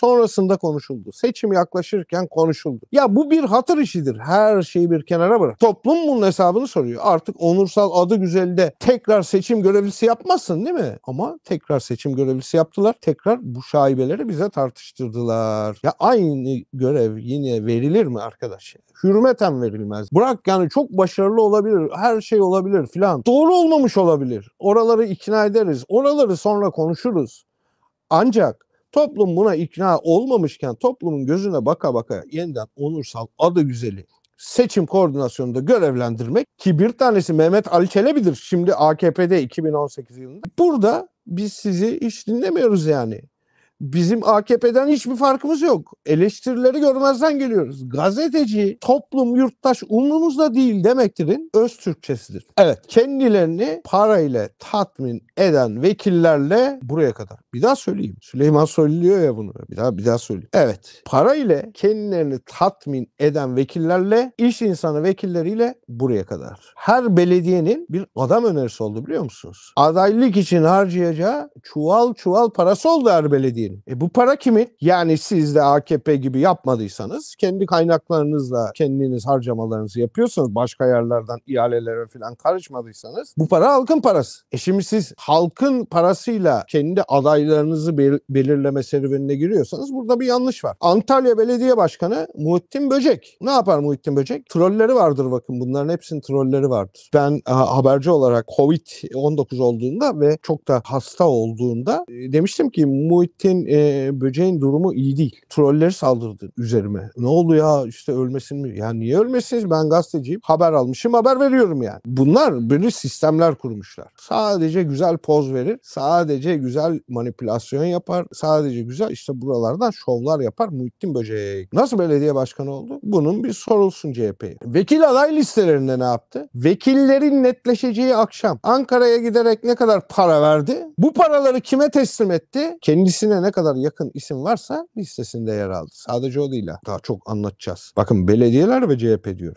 sonrasında konuşuldu. Seçim yaklaşırken konuşuldu. Ya bu bir hatır işidir. Her şeyi bir kenara bırak. Toplum bunun hesabını soruyor. Artık onursal adı güzelde tekrar seçim görevlisi yapmasın, değil mi? Ama tekrar seçim görevlisi yaptılar. Tekrar bu şaibeleri bize tartıştırdılar. Ya aynı görev yine verilir mi arkadaş? Hürmeten verilmez. Bırak yani çok başarılı olabilir. Her şey olabilir filan. Doğru olmamış olabilir. Oraları ikna ederiz. Oraları sonra konuşuruz. Ancak Toplum buna ikna olmamışken toplumun gözüne baka baka yeniden onursal adı güzeli seçim koordinasyonunda görevlendirmek ki bir tanesi Mehmet Ali Çelebi'dir şimdi AKP'de 2018 yılında. Burada biz sizi hiç dinlemiyoruz yani bizim AKP'den hiçbir farkımız yok. Eleştirileri görmezden geliyoruz. Gazeteci, toplum, yurttaş umrumuzda değil demektirin öz Türkçesidir. Evet kendilerini parayla tatmin eden vekillerle buraya kadar. Bir daha söyleyeyim. Süleyman söylüyor ya bunu. Bir daha bir daha söyleyeyim. Evet parayla kendilerini tatmin eden vekillerle iş insanı vekilleriyle buraya kadar. Her belediyenin bir adam önerisi oldu biliyor musunuz? Adaylık için harcayacağı çuval çuval parası oldu her belediye diyelim. E bu para kimin? Yani siz de AKP gibi yapmadıysanız kendi kaynaklarınızla kendiniz harcamalarınızı yapıyorsanız başka yerlerden ihalelere falan karışmadıysanız bu para halkın parası. E şimdi siz halkın parasıyla kendi adaylarınızı bel- belirleme serüvenine giriyorsanız burada bir yanlış var. Antalya Belediye Başkanı Muhittin Böcek. Ne yapar Muhittin Böcek? Trolleri vardır bakın bunların hepsinin trolleri vardır. Ben e, haberci olarak Covid-19 olduğunda ve çok da hasta olduğunda e, demiştim ki Muhittin böceğin e, böceğin durumu iyi değil. Trolleri saldırdı üzerime. Ne oldu ya işte ölmesin mi? Ya niye ölmesiniz? Ben gazeteciyim. Haber almışım haber veriyorum yani. Bunlar böyle sistemler kurmuşlar. Sadece güzel poz verir. Sadece güzel manipülasyon yapar. Sadece güzel işte buralardan şovlar yapar. Muhittin Böcek. Nasıl belediye başkanı oldu? Bunun bir sorulsun CHP'ye. Vekil aday listelerinde ne yaptı? Vekillerin netleşeceği akşam Ankara'ya giderek ne kadar para verdi? Bu paraları kime teslim etti? Kendisine ne ne kadar yakın isim varsa listesinde yer aldı. Sadece o değil ha. Daha çok anlatacağız. Bakın belediyeler ve CHP diyorum.